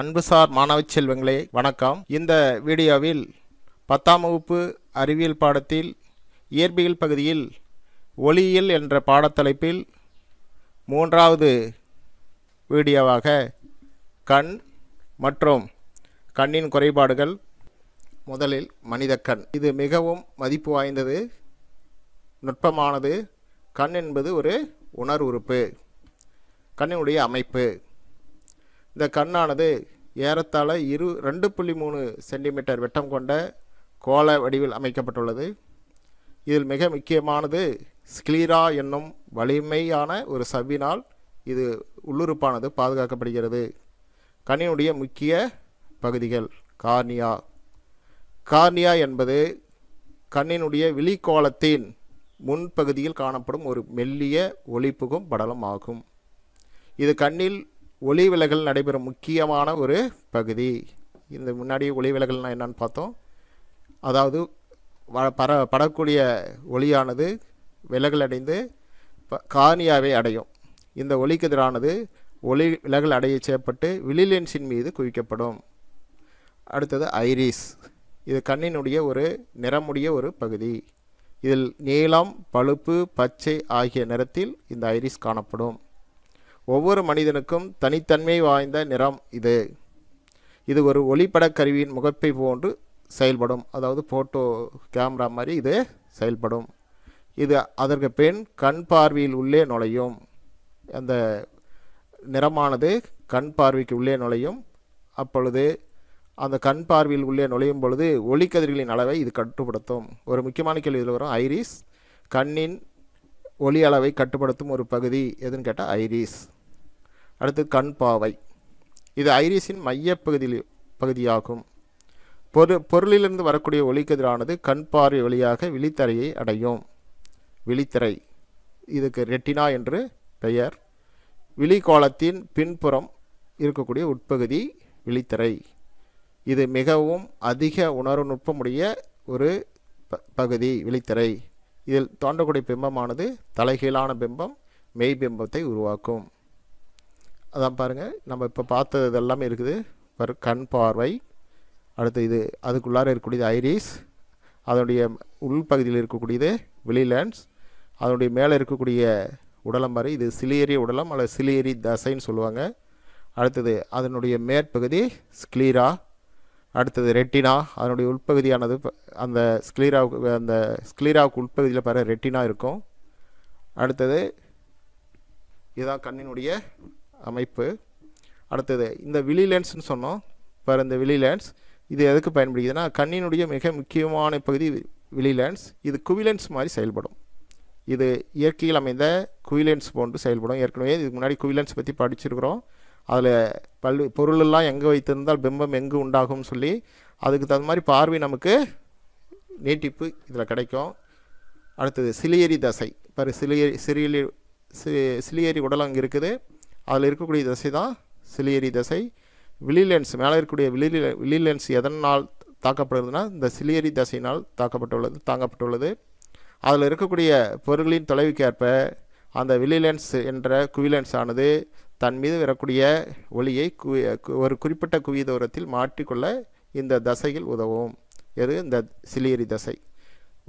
அன்புசார் மாணவ செல்வங்களே வணக்கம் இந்த வீடியோவில் பத்தாம் வகுப்பு அறிவியல் பாடத்தில் இயற்பியல் பகுதியில் ஒளியியல் என்ற பாடத்தலைப்பில் மூன்றாவது வீடியோவாக கண் மற்றும் கண்ணின் குறைபாடுகள் முதலில் மனித கண் இது மிகவும் மதிப்பு வாய்ந்தது நுட்பமானது கண் என்பது ஒரு உணர்வுறுப்பு கண்ணினுடைய அமைப்பு இந்த கண்ணானது ஏறத்தாழ இரு ரெண்டு புள்ளி மூணு சென்டிமீட்டர் விட்டம் கொண்ட கோல வடிவில் அமைக்கப்பட்டுள்ளது இதில் மிக முக்கியமானது ஸ்கிலீரா என்னும் வலிமையான ஒரு சவ்வினால் இது உள்ளுறுப்பானது பாதுகாக்கப்படுகிறது கண்ணினுடைய முக்கிய பகுதிகள் கார்னியா கார்னியா என்பது கண்ணினுடைய விழிக்கோளத்தின் முன்பகுதியில் காணப்படும் ஒரு மெல்லிய ஒளிப்புகும் படலம் ஆகும் இது கண்ணில் ஒளி விலகல் நடைபெறும் முக்கியமான ஒரு பகுதி இந்த முன்னாடி ஒளி விலகல்னால் என்னன்னு பார்த்தோம் அதாவது வ பர படக்கூடிய ஒளியானது விலகல் அடைந்து கார்னியாவை அடையும் இந்த எதிரானது ஒளி விலகல் அடைய செய்யப்பட்டு விழிலென்ஸின் மீது குவிக்கப்படும் அடுத்தது ஐரிஸ் இது கண்ணினுடைய ஒரு நிறமுடைய ஒரு பகுதி இதில் நீலம் பழுப்பு பச்சை ஆகிய நிறத்தில் இந்த ஐரிஸ் காணப்படும் ஒவ்வொரு மனிதனுக்கும் தனித்தன்மை வாய்ந்த நிறம் இது இது ஒரு ஒளிப்பட கருவியின் முகப்பை போன்று செயல்படும் அதாவது ஃபோட்டோ கேமரா மாதிரி இது செயல்படும் இது அதற்கு பின் கண் பார்வையில் உள்ளே நுழையும் அந்த நிறமானது கண் பார்வைக்கு உள்ளே நுழையும் அப்பொழுது அந்த கண் பார்வையில் உள்ளே நுழையும் பொழுது ஒளிக்கதிர்களின் அளவை இது கட்டுப்படுத்தும் ஒரு முக்கியமான கேள்வி இதில் வரும் ஐரிஸ் கண்ணின் ஒலி அளவை கட்டுப்படுத்தும் ஒரு பகுதி எதுன்னு கேட்டால் ஐரிஸ் அடுத்து கண் பாவை இது ஐரிஸின் மைய பகுதியில் பகுதியாகும் பொரு பொருளிலிருந்து வரக்கூடிய ஒலிக்கதிரானது கண் பாறை வழியாக விழித்தரையை அடையும் விழித்திரை இதுக்கு ரெட்டினா என்று பெயர் விழிகோளத்தின் பின்புறம் இருக்கக்கூடிய உட்பகுதி விழித்திரை இது மிகவும் அதிக உணர்வு நுட்பமுடைய ஒரு பகுதி விழித்திரை இதில் தோன்றக்கூடிய பிம்பமானது தலைகீழான பிம்பம் மெய் பிம்பத்தை உருவாக்கும் அதான் பாருங்கள் நம்ம இப்போ பார்த்தது இதெல்லாமே இருக்குது ஒரு கண் பார்வை அடுத்து இது அதுக்குள்ளார இருக்கக்கூடியது ஐரிஸ் அதனுடைய உள்பகுதியில் இருக்கக்கூடியது விழிலேன்ஸ் அதனுடைய மேலே இருக்கக்கூடிய உடலம் மாதிரி இது சிலியரி உடலம் அல்லது சிலியரி தசைன்னு சொல்லுவாங்க அடுத்தது அதனுடைய மேற்பகுதி ஸ்க்ளீரா அடுத்தது ரெட்டினா அதனுடைய உள்பகுதியானது அந்த ஸ்க்ளீராவுக்கு அந்த ஸ்க்ளீராவுக்கு உட்பகுதியில் பிற ரெட்டினா இருக்கும் அடுத்தது இதுதான் கண்ணினுடைய அமைப்பு அடுத்தது இந்த விழி லென்ஸ்னு சொன்னோம் பாரு இந்த விழி லென்ஸ் இது எதுக்கு பயன்படுகிறதுனா கண்ணினுடைய மிக முக்கியமான பகுதி விழி லென்ஸ் இது குவிலென்ஸ் மாதிரி செயல்படும் இது இயற்கையில் அமைந்த குவிலென்ஸ் போன்று செயல்படும் ஏற்கனவே இதுக்கு முன்னாடி குவிலென்ஸ் பற்றி படிச்சிருக்கிறோம் அதில் பல்வி பொருளெல்லாம் எங்கே வைத்திருந்தால் பிம்பம் எங்கு உண்டாகும்னு சொல்லி அதுக்கு தகுந்த மாதிரி பார்வை நமக்கு நீட்டிப்பு இதில் கிடைக்கும் அடுத்தது சிலியரி தசை பரு சிலியரி சிறியலி சிலியரி உடல் அங்கே இருக்குது அதில் இருக்கக்கூடிய தசை தான் சிலியரி தசை விழிலென்ஸ் மேலே இருக்கக்கூடிய விழில விழிலென்ஸ் எதனால் தாக்கப்படுறதுனா இந்த சிலியரி தசையினால் தாக்கப்பட்டுள்ளது தாங்கப்பட்டுள்ளது அதில் இருக்கக்கூடிய பொருளின் தொலைவுக்கேற்ப அந்த விழிலென்ஸ் என்ற குவிலென்ஸ் ஆனது தன் மீது வரக்கூடிய ஒளியை ஒரு குறிப்பிட்ட குவிய தூரத்தில் மாற்றிக்கொள்ள இந்த தசைகள் உதவும் எது இந்த சிலியரி தசை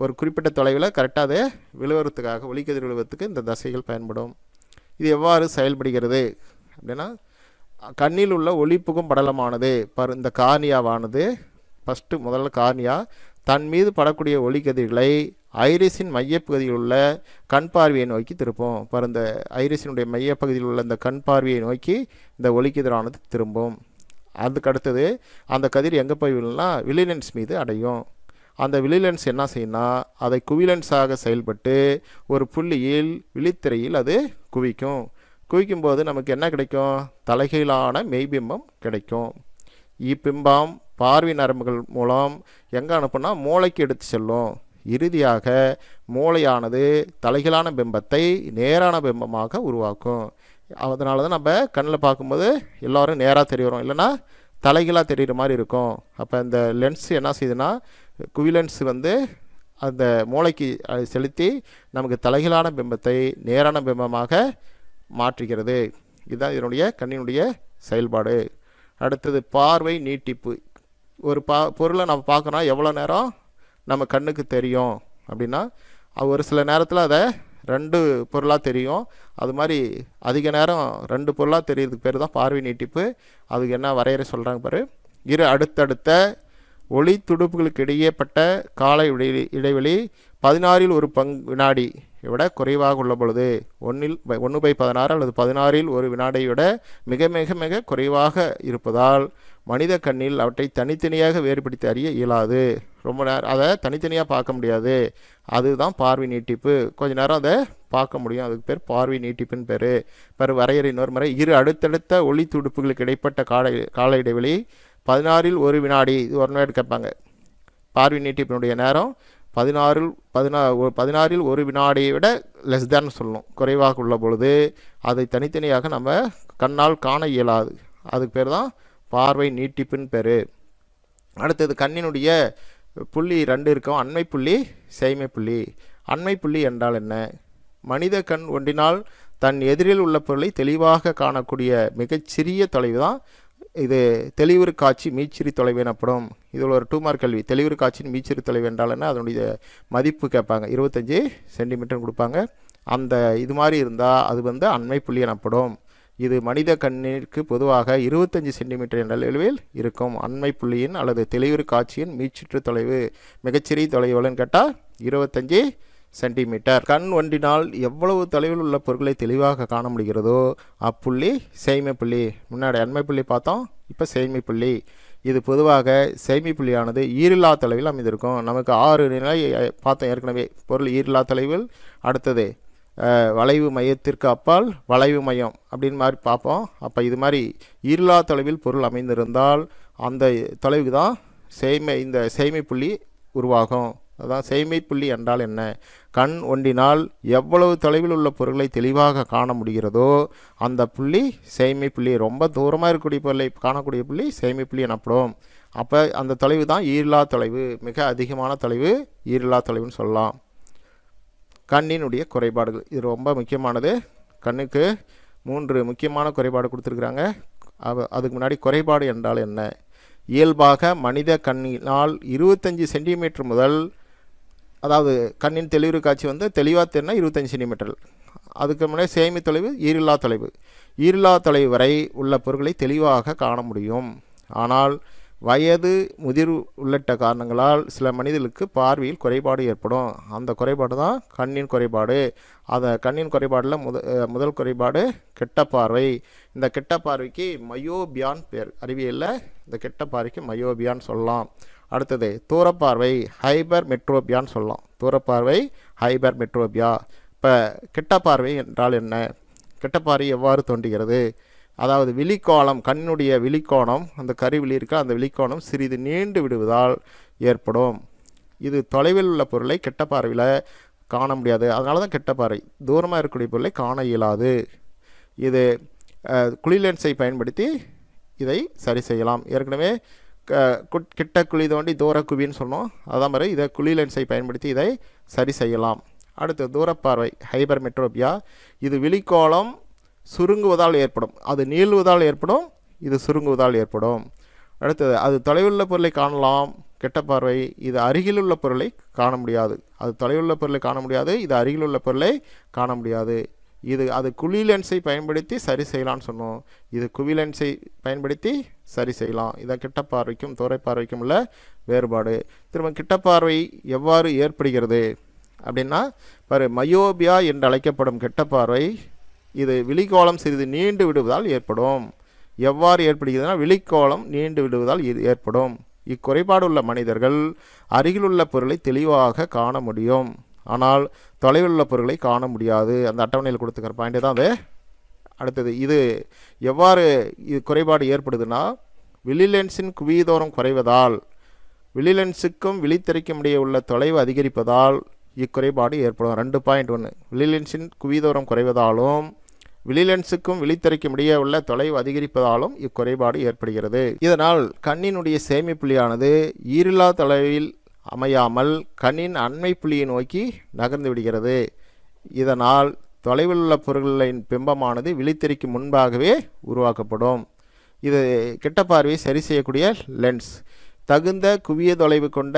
ஒரு குறிப்பிட்ட தொலைவில் கரெக்டாக அதை ஒலி கதிர் விழுவதுக்கு இந்த தசைகள் பயன்படும் இது எவ்வாறு செயல்படுகிறது அப்படின்னா கண்ணில் உள்ள ஒளிப்புகும் படலமானது பர் இந்த கார்னியாவானது ஃபஸ்ட்டு முதல்ல கார்னியா தன் மீது படக்கூடிய ஒளிக்கதிர்களை ஐரிஸின் மையப்பகுதியில் உள்ள கண் பார்வையை நோக்கி திருப்பும் இப்போ இந்த ஐரிஸினுடைய மையப்பகுதியில் உள்ள இந்த கண் பார்வையை நோக்கி இந்த ஒளிக்கதிரானது திரும்பும் அதுக்கு அடுத்தது அந்த கதிர் எங்கே போய் விழுனா விழிலென்ஸ் மீது அடையும் அந்த விழிலென்ஸ் என்ன செய்யணும் அதை குவிலென்ஸாக செயல்பட்டு ஒரு புள்ளியில் விழித்திரையில் அது குவிக்கும் குவிக்கும்போது நமக்கு என்ன கிடைக்கும் தலைகையிலான மெய்பிம்பம் கிடைக்கும் இப்பிம்பம் பார்வை நரம்புகள் மூலம் எங்கே அனுப்புனா மூளைக்கு எடுத்து செல்லும் இறுதியாக மூளையானது தலைகளான பிம்பத்தை நேரான பிம்பமாக உருவாக்கும் அதனால தான் நம்ம கண்ணில் பார்க்கும்போது எல்லோரும் நேராக தெரியும் இல்லைன்னா தலைகளாக தெரிகிற மாதிரி இருக்கும் அப்போ இந்த லென்ஸ் என்ன செய்யுதுன்னா குவிலென்ஸ் வந்து அந்த மூளைக்கு செலுத்தி நமக்கு தலைகளான பிம்பத்தை நேரான பிம்பமாக மாற்றுகிறது இதுதான் இதனுடைய கண்ணினுடைய செயல்பாடு அடுத்தது பார்வை நீட்டிப்பு ஒரு பா பொருளை நம்ம பார்க்குறோம் எவ்வளோ நேரம் நம்ம கண்ணுக்கு தெரியும் அப்படின்னா ஒரு சில நேரத்தில் அதை ரெண்டு பொருளாக தெரியும் அது மாதிரி அதிக நேரம் ரெண்டு பொருளாக தெரியறதுக்கு பேர் தான் பார்வை நீட்டிப்பு அதுக்கு என்ன வரையறை சொல்கிறாங்க பாரு இரு அடுத்தடுத்த ஒளி துடுப்புகளுக்கு இடையேப்பட்ட கால இடைவெளி இடைவெளி பதினாறில் ஒரு பங் வினாடி விட குறைவாக உள்ள பொழுது ஒன்றில் ஒன்று பை பதினாறு அல்லது பதினாறில் ஒரு வினாடியை விட மிக மிக மிக குறைவாக இருப்பதால் மனித கண்ணில் அவற்றை தனித்தனியாக வேறுபடுத்தி அறிய இயலாது ரொம்ப நேரம் அதை தனித்தனியாக பார்க்க முடியாது அதுதான் பார்வை நீட்டிப்பு கொஞ்ச நேரம் அதை பார்க்க முடியும் அதுக்கு பேர் பார்வை நீட்டிப்புன்னு பேர் பிற வரையறை இன்னொரு முறை இரு அடுத்தடுத்த ஒளி துடுப்புகளுக்கு இடைப்பட்ட கால கால இடைவெளி பதினாறில் ஒரு வினாடி இது ஒரு நேரம் கேட்பாங்க பார்வை நீட்டிப்பினுடைய நேரம் பதினாறில் பதினா பதினாறில் ஒரு வினாடியை விட லெஸ் தான் சொல்லணும் குறைவாக உள்ள பொழுது அதை தனித்தனியாக நம்ம கண்ணால் காண இயலாது அதுக்கு பேர் தான் பார்வை நீட்டிப்பின் பெரு அடுத்தது கண்ணினுடைய புள்ளி ரெண்டு இருக்கும் அண்மை புள்ளி செய்மை புள்ளி அண்மை புள்ளி என்றால் என்ன மனித கண் ஒன்றினால் தன் எதிரில் உள்ள பொருளை தெளிவாக காணக்கூடிய மிகச்சிறிய தொலைவு தான் இது தெளிவுறு காட்சி மீச்சிறு தொலைவு எனப்படும் இதில் ஒரு டூ மார்க் கல்வி தெளிவுறு காட்சின்னு மீச்சிறு தொலைவு என்றால் என்ன அதனுடைய மதிப்பு கேட்பாங்க இருபத்தஞ்சி சென்டிமீட்டர் கொடுப்பாங்க அந்த இது மாதிரி இருந்தால் அது வந்து அண்மை புள்ளி எனப்படும் இது மனித கண்ணிற்கு பொதுவாக இருபத்தஞ்சி சென்டிமீட்டர் என்ற அளவில் இருக்கும் அண்மை புள்ளியின் அல்லது தெளிவுறு காட்சியின் மீச்சுற்று தொலைவு மிகச்சிறிய தொலைவுலன்னு கேட்டால் இருபத்தஞ்சி சென்டிமீட்டர் கண் ஒன்றினால் எவ்வளவு தொலைவில் உள்ள பொருட்களை தெளிவாக காண முடிகிறதோ அப்புள்ளி சேய்மை புள்ளி முன்னாடி அண்மை புள்ளி பார்த்தோம் இப்போ சேய்மை புள்ளி இது பொதுவாக சேமி புள்ளியானது ஈரில்லா தொலைவில் அமைந்திருக்கும் நமக்கு ஆறு நிலை பார்த்தோம் ஏற்கனவே பொருள் ஈரில்லா தொலைவில் அடுத்தது வளைவு மையத்திற்கு அப்பால் வளைவு மையம் அப்படின்னு மாதிரி பார்ப்போம் அப்போ இது மாதிரி ஈர்லா தொலைவில் பொருள் அமைந்திருந்தால் அந்த தொலைவுக்கு தான் சேமை இந்த சேமை புள்ளி உருவாகும் அதுதான் செய்மை புள்ளி என்றால் என்ன கண் ஒன்றினால் எவ்வளவு தொலைவில் உள்ள பொருளை தெளிவாக காண முடிகிறதோ அந்த புள்ளி செய்மை புள்ளி ரொம்ப தூரமாக இருக்கக்கூடிய பொருளை காணக்கூடிய புள்ளி செய்மை புள்ளி எனப்படும் அப்போ அந்த தொலைவு தான் ஈர்லா தொலைவு மிக அதிகமான தொலைவு ஈர்லா தொலைவுன்னு சொல்லலாம் கண்ணினுடைய குறைபாடுகள் இது ரொம்ப முக்கியமானது கண்ணுக்கு மூன்று முக்கியமான குறைபாடு கொடுத்துருக்குறாங்க அதுக்கு முன்னாடி குறைபாடு என்றால் என்ன இயல்பாக மனித கண்ணினால் இருபத்தஞ்சி சென்டிமீட்டர் முதல் அதாவது கண்ணின் தெளிவு காட்சி வந்து தெளிவாக தெரினா இருபத்தஞ்சி சென்டிமீட்டர் அதுக்கு முன்னாடி சேமி தொலைவு ஈரில்லா தொலைவு ஈரில்லா தொலைவு வரை உள்ள பொருட்களை தெளிவாக காண முடியும் ஆனால் வயது முதிர் உள்ளிட்ட காரணங்களால் சில மனிதர்களுக்கு பார்வையில் குறைபாடு ஏற்படும் அந்த குறைபாடு தான் கண்ணின் குறைபாடு அந்த கண்ணின் குறைபாடில் முத முதல் குறைபாடு கெட்ட பார்வை இந்த கெட்ட பார்வைக்கு மயோபியான் பேர் அறிவியலில் இந்த கெட்ட பார்வைக்கு மயோபியான் சொல்லலாம் அடுத்தது தூரப்பார்வை ஹைபர் மெட்ரோபியான்னு சொல்லலாம் தூரப்பார்வை ஹைபர் மெட்ரோபியா இப்போ கெட்ட பார்வை என்றால் என்ன கெட்ட பார்வை எவ்வாறு தோன்றுகிறது அதாவது விழிக்கோணம் கண்ணுடைய விழிக்கோணம் அந்த கருவில் இருக்க அந்த விழிக்கோணம் சிறிது நீண்டு விடுவதால் ஏற்படும் இது தொலைவில் உள்ள பொருளை கெட்ட பார்வையில் காண முடியாது அதனால தான் கெட்ட பார்வை தூரமாக இருக்கக்கூடிய பொருளை காண இயலாது இது குளிலென்ஸை பயன்படுத்தி இதை சரி செய்யலாம் ஏற்கனவே கிட்ட குழி தோண்டி தூர குவின்னு சொன்னோம் அதான் மாதிரி இதை குழி பயன்படுத்தி இதை சரி செய்யலாம் அடுத்து தூரப்பார்வை ஹைபர் மெட்ரோபியா இது விழிக்கோளம் சுருங்குவதால் ஏற்படும் அது நீள்வதால் ஏற்படும் இது சுருங்குவதால் ஏற்படும் அடுத்தது அது தொலைவுள்ள பொருளை காணலாம் கெட்ட பார்வை இது அருகிலுள்ள பொருளை காண முடியாது அது தொலைவுள்ள பொருளை காண முடியாது இது அருகிலுள்ள பொருளை காண முடியாது இது அது குழி லென்ஸை பயன்படுத்தி சரி செய்யலாம்னு சொன்னோம் இது குவி லென்ஸை பயன்படுத்தி சரி செய்யலாம் இதான் கிட்ட பார்வைக்கும் தோரை பார்வைக்கும் உள்ள வேறுபாடு திரும்ப கிட்ட பார்வை எவ்வாறு ஏற்படுகிறது அப்படின்னா பாரு மயோபியா என்று அழைக்கப்படும் கெட்ட பார்வை இது விழிக்கோளம் சிறிது நீண்டு விடுவதால் ஏற்படும் எவ்வாறு ஏற்படுகிறதுனா விழிக்கோளம் நீண்டு விடுவதால் இது ஏற்படும் இக்குறைபாடு உள்ள மனிதர்கள் அருகிலுள்ள பொருளை தெளிவாக காண முடியும் ஆனால் தொலைவில் உள்ள பொருளை காண முடியாது அந்த அட்டவணையில் கொடுத்துக்கிற பாயிண்ட்டு தான் அது அடுத்தது இது எவ்வாறு இது குறைபாடு ஏற்படுதுன்னா விழிலென்ஸின் குவிதோறும் குறைவதால் விழிலென்ஸுக்கும் விழித்திரைக்கும் இடையே உள்ள தொலைவு அதிகரிப்பதால் இக்குறைபாடு ஏற்படும் ரெண்டு பாயிண்ட் ஒன்று விழிலென்ஸின் குவிதோறும் குறைவதாலும் விழிலென்ஸுக்கும் விழித்திரைக்கும் இடையே உள்ள தொலைவு அதிகரிப்பதாலும் இக்குறைபாடு ஏற்படுகிறது இதனால் கண்ணினுடைய சேமிப்புள்ளியானது ஈரில்லா தொலைவில் அமையாமல் கண்ணின் அண்மை புள்ளியை நோக்கி நகர்ந்து விடுகிறது இதனால் தொலைவில் உள்ள பொருள்களின் பிம்பமானது விழித்திரைக்கு முன்பாகவே உருவாக்கப்படும் இது கிட்ட பார்வையை சரி செய்யக்கூடிய லென்ஸ் தகுந்த குவிய தொலைவு கொண்ட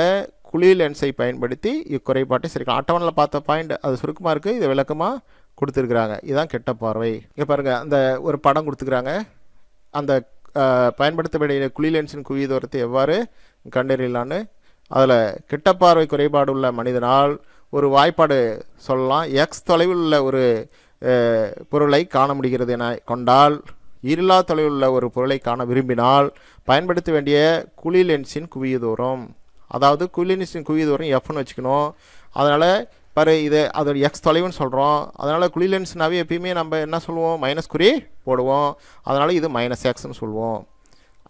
குழி லென்ஸை பயன்படுத்தி இக்குறைபாட்டை சரி அட்டவணில் பார்த்த பாயிண்ட் அது சுருக்கமாக இருக்குது இதை விளக்கமாக கொடுத்துருக்குறாங்க இதுதான் கெட்ட பார்வை இங்கே பாருங்கள் அந்த ஒரு படம் கொடுத்துக்கிறாங்க அந்த பயன்படுத்த வேண்டிய குழி லென்ஸின் குவி தூரத்தை எவ்வாறு கண்டறியலான்னு அதில் கெட்ட பார்வை குறைபாடு உள்ள மனிதனால் ஒரு வாய்ப்பாடு சொல்லலாம் எக்ஸ் தொலைவில் உள்ள ஒரு பொருளை காண முடிகிறது என கொண்டால் இருளா தொலைவில் உள்ள ஒரு பொருளை காண விரும்பினால் பயன்படுத்த வேண்டிய குழி லென்ஸின் குவிய தூரம் அதாவது குழி குவிய தூரம் எஃப்னு வச்சுக்கணும் அதனால் பாரு இது அதோட எக்ஸ் தொலைவுன்னு சொல்கிறோம் அதனால் குளிலென்ஸ்னாவே லென்ஸ்னாவே எப்பயுமே நம்ம என்ன சொல்லுவோம் மைனஸ் குறி போடுவோம் அதனால் இது மைனஸ் எக்ஸ்னு சொல்லுவோம்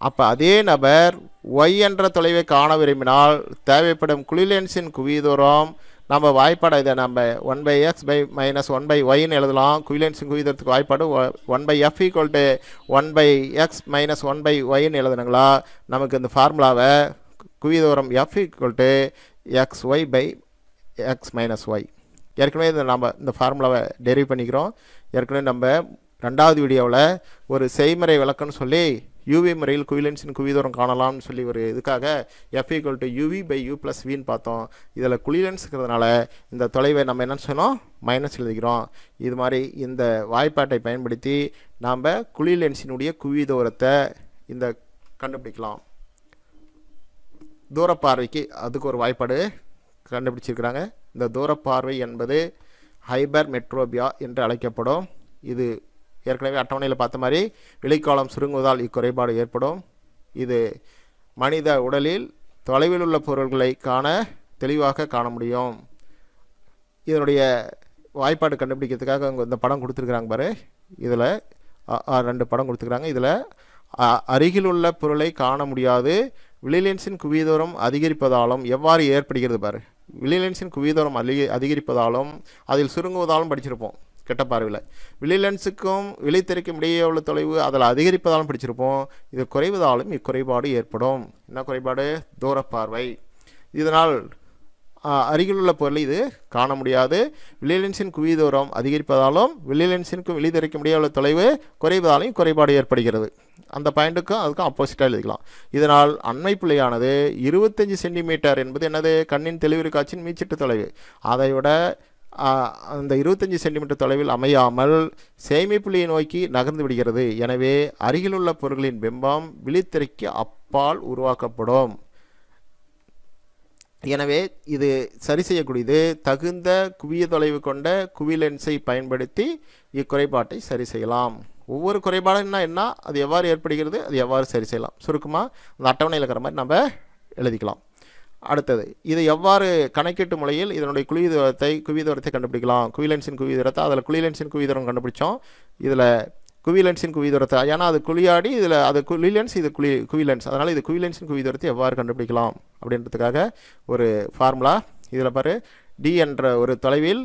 அப்போ அதே நபர் ஒய் என்ற தொலைவை காண விரும்பினால் தேவைப்படும் குளிலென்ஸின் லென்ஸின் குவிதூரம் நம்ம வாய்ப்பாடு இதை நம்ம one by x by minus one by ஒய்ன்னு எழுதலாம் குயிலன்ஸும் குவிதத்துக்கு வாய்ப்பாடு one by f equal to one by x minus one by ஒய்ன்னு எழுதுனாங்களா நமக்கு இந்த ஃபார்முலாவை குவிதூரம் f equal to x y by x minus y ஏற்கனவே இதை நம்ம இந்த ஃபார்முலாவை டெரிவ் பண்ணிக்கிறோம் ஏற்கனவே நம்ம ரெண்டாவது வீடியோவில் ஒரு செய்முறை விளக்குன்னு சொல்லி யூவி முறையில் குயிலன்ஸின் குவிதூரம் காணலாம்னு சொல்லி ஒரு இதுக்காக f equal to u v by u plus வின்னு பார்த்தோம் இதில் குயிலன்ஸுங்கிறதுனால இந்த தொலைவை நம்ம என்ன சொன்னோம் மைனஸ் எழுதிக்கிறோம் இது மாதிரி இந்த வாய்ப்பாட்டை பயன்படுத்தி நாம் குயிலன்ஸினுடைய குவிதூரத்தை இந்த கண்டுபிடிக்கலாம் தூரப்பார்வைக்கு அதுக்கு ஒரு வாய்ப்பாடு கண்டுபிடிச்சிருக்கிறாங்க இந்த தூர பார்வை என்பது ஹைபர் மெட்ரோபியா என்று அழைக்கப்படும் இது ஏற்கனவே அட்டவணையில் பார்த்த மாதிரி வெளிக்காலம் சுருங்குவதால் இக்குறைபாடு ஏற்படும் இது மனித உடலில் தொலைவில் உள்ள பொருள்களை காண தெளிவாக காண முடியும் இதனுடைய வாய்ப்பாடு கண்டுபிடிக்கிறதுக்காக அவங்க இந்த படம் கொடுத்துருக்குறாங்க பாரு இதில் ரெண்டு படம் கொடுத்துருக்குறாங்க இதில் அருகில் உள்ள பொருளை காண முடியாது விழிலென்ஸின் குவிதூரம் அதிகரிப்பதாலும் எவ்வாறு ஏற்படுகிறது பாரு வில்லிலன்ஸின் குவிதூரம் அதிக அதிகரிப்பதாலும் அதில் சுருங்குவதாலும் படிச்சிருப்போம் கெட்ட பார்வையில் விழிலென்ஸுக்கும் விழித்திரைக்கும் இடையே உள்ள தொலைவு அதில் அதிகரிப்பதாலும் படிச்சிருப்போம் இது குறைவதாலும் இக்குறைபாடு ஏற்படும் என்ன குறைபாடு தூரப்பார்வை இதனால் அருகிலுள்ள பொருள் இது காண முடியாது விழிலென்ஸின் குவி தூரம் அதிகரிப்பதாலும் விழிலென்ஸினுக்கும் வெளிதரைக்க முடியாத தொலைவு குறைவதாலையும் குறைபாடு ஏற்படுகிறது அந்த பாயிண்ட்டுக்கும் அதுக்கும் அப்போசிட்டாக எழுதிக்கலாம் இதனால் அண்மை பிள்ளையானது இருபத்தஞ்சி சென்டிமீட்டர் என்பது என்னது கண்ணின் தெளிவு காட்சியின் மீச்சிட்டு தொலைவு அதை அந்த இருபத்தஞ்சி சென்டிமீட்டர் தொலைவில் அமையாமல் சேமிப்புள்ளியை நோக்கி நகர்ந்து விடுகிறது எனவே அருகிலுள்ள பொருட்களின் பிம்பம் விழித்திரைக்கு அப்பால் உருவாக்கப்படும் எனவே இது சரி செய்யக்கூடியது தகுந்த குவிய தொலைவு கொண்ட குவி லென்ஸை பயன்படுத்தி இக்குறைபாட்டை சரி செய்யலாம் ஒவ்வொரு குறைபாடுன்னா என்ன அது எவ்வாறு ஏற்படுகிறது அது எவ்வாறு சரி செய்யலாம் சுருக்கமாக அந்த அட்டவணையில் இருக்கிற மாதிரி நம்ம எழுதிக்கலாம் அடுத்தது இதை எவ்வாறு கணக்கீட்டு முறையில் இதனுடைய குழி தூரத்தை குவி தூரத்தை கண்டுபிடிக்கலாம் குவிலென்ஸின் குவி தூரத்தை அதில் குழிலென்ஸின் குவி தூரம் கண்டுபிடிச்சோம் இதில் குவிலன்ஸின் தூரத்தை ஏன்னா அது குழியாடி இதில் அது குவிலன்ஸ் இது குழி குவிலன்ஸ் அதனால் இது குவிலன்ஸின் தூரத்தை எவ்வாறு கண்டுபிடிக்கலாம் அப்படின்றதுக்காக ஒரு ஃபார்முலா இதில் பாரு டி என்ற ஒரு தொலைவில்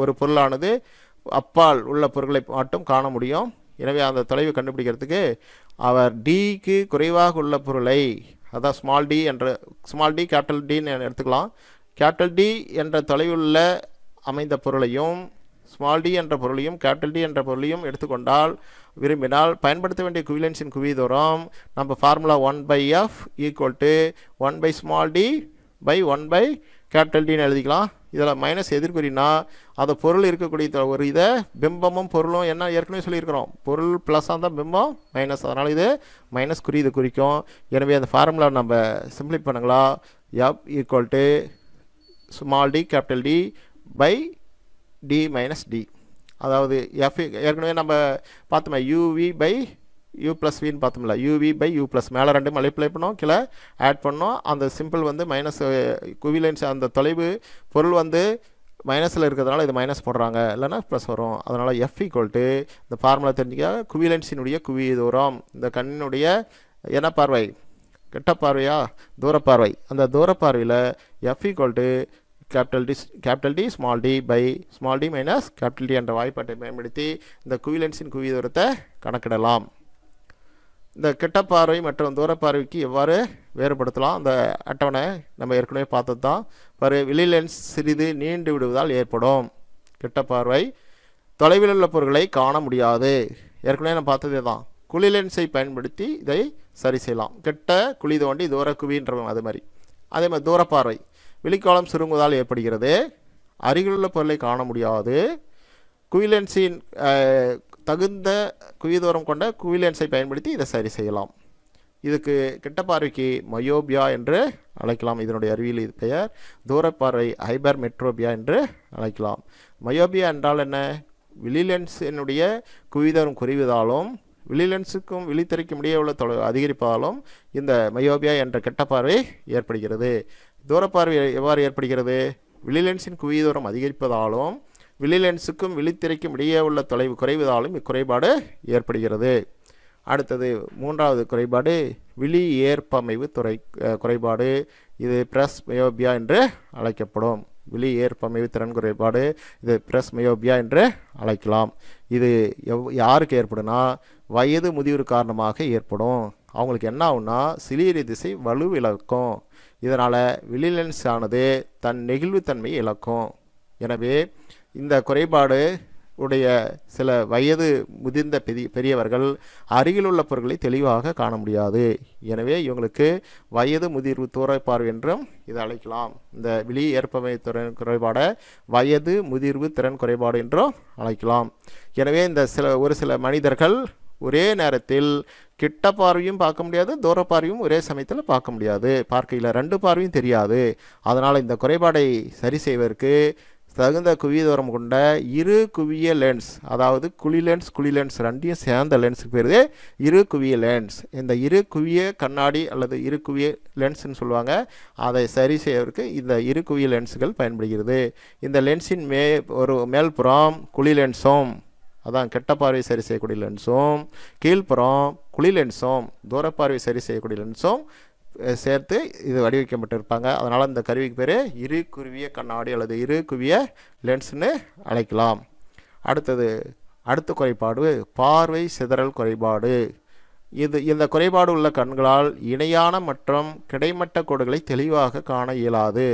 ஒரு பொருளானது அப்பால் உள்ள பொருட்களை மட்டும் காண முடியும் எனவே அந்த தொலைவை கண்டுபிடிக்கிறதுக்கு அவர் டிக்கு குறைவாக உள்ள பொருளை அதான் ஸ்மால் டி என்ற ஸ்மால் டி கேப்டல் டின்னு எடுத்துக்கலாம் கேப்டல் டி என்ற தொலைவுள்ள அமைந்த பொருளையும் ஸ்மால் டி என்ற பொருளையும் கேபிட்டல் டி என்ற பொருளையும் எடுத்துக்கொண்டால் விரும்பினால் பயன்படுத்த வேண்டிய குவிலன்ஸின் குவிதூரம் நம்ம formula one by f equal to one by small d by one by capital டின்னு எழுதிக்கலாம் இதில் மைனஸ் எதிர்குறினா அந்த பொருள் இருக்கக்கூடிய ஒரு இதை பிம்பமும் பொருளும் என்ன ஏற்கனவே சொல்லியிருக்கிறோம் பொருள் ப்ளஸ்ஸாக தான் பிம்பம் மைனஸ் அதனால் இது மைனஸ் குறி இது குறிக்கும் எனவே அந்த ஃபார்முலா நம்ம சிம்பிளிஃபை பண்ணுங்களா f equal to small d capital D by D minus d அதாவது f ஏற்கனவே நம்ம பார்த்தோமே யூவி பை யூ ப்ளஸ் வின்னு பார்த்தோம்ல யூவி பை யூ ப்ளஸ் மேலே ரெண்டு மல்டிப்ளை பண்ணோம் கீழே ஆட் பண்ணோம் அந்த சிம்பிள் வந்து மைனஸ் குவிலன்ஸ் அந்த தொலைவு பொருள் வந்து மைனஸில் இருக்கிறதுனால இது மைனஸ் போடுறாங்க இல்லைனா ப்ளஸ் வரும் அதனால் எஃப் ஈக்குவல் இந்த ஃபார்முலா தெரிஞ்சிக்க குவிலன்ஸினுடைய குவி தூரம் இந்த கண்ணினுடைய என்ன பார்வை கெட்ட பார்வையா தூரப்பார்வை அந்த தூரப்பார்வையில் f equal capital D capital D small d by small d minus capital D என்ற வாய்ப்பாட்டை பயன்படுத்தி இந்த குவிலன்ஸின் குவி தூரத்தை கணக்கிடலாம் இந்த கெட்ட பார்வை மற்றும் தூரப்பார்வைக்கு எவ்வாறு வேறுபடுத்தலாம் அந்த அட்டவணை நம்ம ஏற்கனவே பார்த்தது தான் பாரு வெளிலென்ஸ் சிறிது நீண்டு விடுவதால் ஏற்படும் கெட்ட பார்வை தொலைவில் உள்ள பொருட்களை காண முடியாது ஏற்கனவே நம்ம பார்த்ததே தான் குழி லென்ஸை பயன்படுத்தி இதை சரி செய்யலாம் கெட்ட குழி தோண்டி தூர அது மாதிரி அதே மாதிரி தூரப்பார்வை விழிக்காலம் சுருங்குவதால் ஏற்படுகிறது அருகிலுள்ள பொருளை காண முடியாது குவிலென்ஸின் தகுந்த குவிதூரம் கொண்ட குவிலென்ஸை பயன்படுத்தி இதை சரி செய்யலாம் இதுக்கு கிட்ட பார்வைக்கு மயோபியா என்று அழைக்கலாம் இதனுடைய அறிவியல் இது பெயர் தூரப்பார்வை ஹைபர் மெட்ரோபியா என்று அழைக்கலாம் மயோபியா என்றால் என்ன விழிலென்ஸினுடைய குவிதரும் குறைவதாலும் விழிலென்ஸுக்கும் விழித்திரைக்கும் இடையே உள்ள தொலை அதிகரிப்பதாலும் இந்த மயோபியா என்ற கெட்ட பார்வை ஏற்படுகிறது தூரப்பார்வை எவ்வாறு ஏற்படுகிறது விழிலென்ஸின் தூரம் அதிகரிப்பதாலும் விழிலென்ஸுக்கும் விழித்திரைக்கும் இடையே உள்ள தொலைவு குறைவதாலும் இக்குறைபாடு ஏற்படுகிறது அடுத்தது மூன்றாவது குறைபாடு விழி ஏற்பமைவு துறை குறைபாடு இது பிரஸ் மயோபியா என்று அழைக்கப்படும் விழி ஏற்பமைவு திறன் குறைபாடு இது பிரஸ் மயோபியா என்று அழைக்கலாம் இது எவ் யாருக்கு ஏற்படுனா வயது முதிர்வு காரணமாக ஏற்படும் அவங்களுக்கு என்ன ஆகுனா சிலீரி திசை வலுவிழக்கும் இதனால் விஜிலன்ஸ் ஆனது தன் நெகிழ்வுத்தன்மை இழக்கும் எனவே இந்த குறைபாடு உடைய சில வயது முதிர்ந்த பெரிய பெரியவர்கள் அருகில் உள்ள பொருட்களை தெளிவாக காண முடியாது எனவே இவங்களுக்கு வயது முதிர்வு பார்வை என்றும் இதை அழைக்கலாம் இந்த விழி ஏற்பமை திறன் குறைபாடை வயது முதிர்வு திறன் குறைபாடு என்றும் அழைக்கலாம் எனவே இந்த சில ஒரு சில மனிதர்கள் ஒரே நேரத்தில் கிட்ட பார்வையும் பார்க்க முடியாது தூர பார்வையும் ஒரே சமயத்தில் பார்க்க முடியாது பார்க்கையில் ரெண்டு பார்வையும் தெரியாது அதனால் இந்த குறைபாடை சரி செய்வதற்கு தகுந்த குவிய தூரம் கொண்ட இரு குவிய லென்ஸ் அதாவது குழி லென்ஸ் குழி லென்ஸ் ரெண்டையும் சேர்ந்த லென்ஸுக்கு பேர் இரு குவிய லென்ஸ் இந்த இரு குவிய கண்ணாடி அல்லது இரு குவிய லென்ஸ்ன்னு சொல்லுவாங்க அதை சரி செய்வதற்கு இந்த இரு குவிய லென்ஸுகள் பயன்படுகிறது இந்த லென்ஸின் மே ஒரு மேல்புறம் குழி லென்ஸும் அதான் கெட்ட பார்வை சரி செய்யக்கூடிய லென்ஸும் கீழ்ப்புறம் குழி லென்ஸும் தூரப்பார்வை சரி செய்யக்கூடிய லென்ஸும் சேர்த்து இது வடிவமைக்கப்பட்டிருப்பாங்க அதனால் இந்த கருவிக்கு பேர் இரு குருவிய கண்ணாடி அல்லது இரு குவிய லென்ஸ்னு அழைக்கலாம் அடுத்தது அடுத்த குறைபாடு பார்வை சிதறல் குறைபாடு இது இந்த குறைபாடு உள்ள கண்களால் இணையான மற்றும் கிடைமட்ட கோடுகளை தெளிவாக காண இயலாது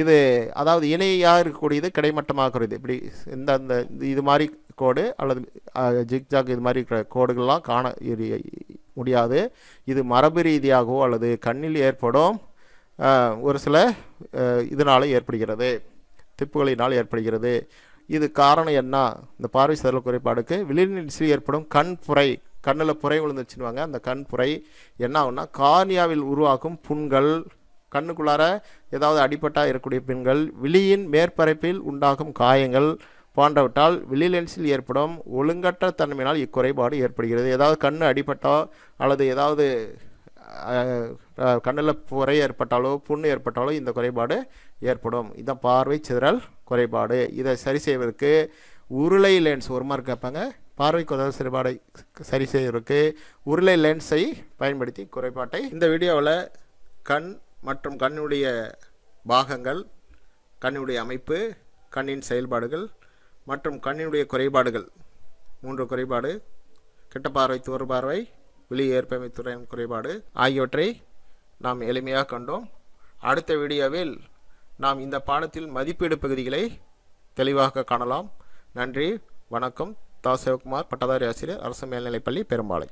இது அதாவது இணையாக இருக்கக்கூடியது கிடைமட்டமாக இப்படி இந்த இந்த இது மாதிரி கோடு அல்லது ஜிக்ஜாக் இது மாதிரி இருக்கிற கோடுகள்லாம் காண முடியாது இது மரபு ரீதியாகவோ அல்லது கண்ணில் ஏற்படும் ஒரு சில இதனால் ஏற்படுகிறது திப்புகளினால் ஏற்படுகிறது இது காரணம் என்ன இந்த பார்வை சிதறல் குறைபாடுக்கு விழிநீழ்ச்சியில் ஏற்படும் கண் புரை கண்ணில் புரை விழுந்துச்சுன்னு அந்த கண் புரை என்ன ஆகும்னா கார்னியாவில் உருவாகும் புண்கள் கண்ணுக்குள்ளார ஏதாவது அடிப்பட்டாக இருக்கக்கூடிய பெண்கள் விழியின் மேற்பரப்பில் உண்டாகும் காயங்கள் போன்றவற்றால் விழிலென்ஸில் ஏற்படும் ஒழுங்கற்ற தன்மையினால் இக்குறைபாடு ஏற்படுகிறது ஏதாவது கண் அடிபட்டோ அல்லது ஏதாவது கண்ணில் புறை ஏற்பட்டாலோ புண் ஏற்பட்டாலோ இந்த குறைபாடு ஏற்படும் இதுதான் பார்வை சிதறல் குறைபாடு இதை சரி செய்வதற்கு உருளை லென்ஸ் ஒரு மார்க் கேட்பாங்க பார்வை சிறுபாடை சரி செய்வதற்கு உருளை லென்ஸை பயன்படுத்தி குறைபாட்டை இந்த வீடியோவில் கண் மற்றும் கண்ணுடைய பாகங்கள் கண்ணுடைய அமைப்பு கண்ணின் செயல்பாடுகள் மற்றும் கண்ணினுடைய குறைபாடுகள் மூன்று குறைபாடு கெட்ட பார்வை தோறு பார்வை வெளியேற்பமை துறையின் குறைபாடு ஆகியவற்றை நாம் எளிமையாக கண்டோம் அடுத்த வீடியோவில் நாம் இந்த பாடத்தில் மதிப்பீடு பகுதிகளை தெளிவாக காணலாம் நன்றி வணக்கம் தா பட்டதாரி ஆசிரியர் அரசு மேல்நிலைப்பள்ளி பெரும்பாலை